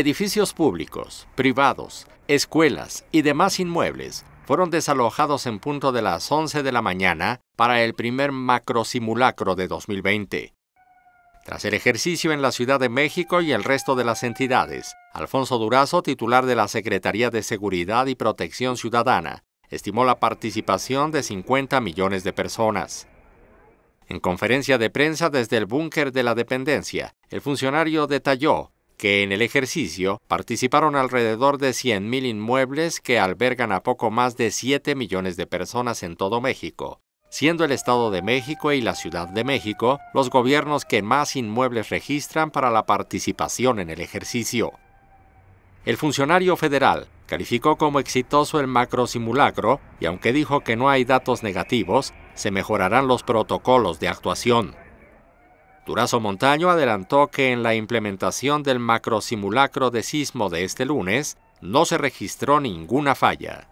Edificios públicos, privados, escuelas y demás inmuebles fueron desalojados en punto de las 11 de la mañana para el primer macro simulacro de 2020. Tras el ejercicio en la Ciudad de México y el resto de las entidades, Alfonso Durazo, titular de la Secretaría de Seguridad y Protección Ciudadana, estimó la participación de 50 millones de personas. En conferencia de prensa desde el búnker de la dependencia, el funcionario detalló que en el ejercicio participaron alrededor de 100.000 inmuebles que albergan a poco más de 7 millones de personas en todo México, siendo el Estado de México y la Ciudad de México los gobiernos que más inmuebles registran para la participación en el ejercicio. El funcionario federal calificó como exitoso el macro simulacro y aunque dijo que no hay datos negativos, se mejorarán los protocolos de actuación. Durazo Montaño adelantó que en la implementación del macro simulacro de sismo de este lunes no se registró ninguna falla.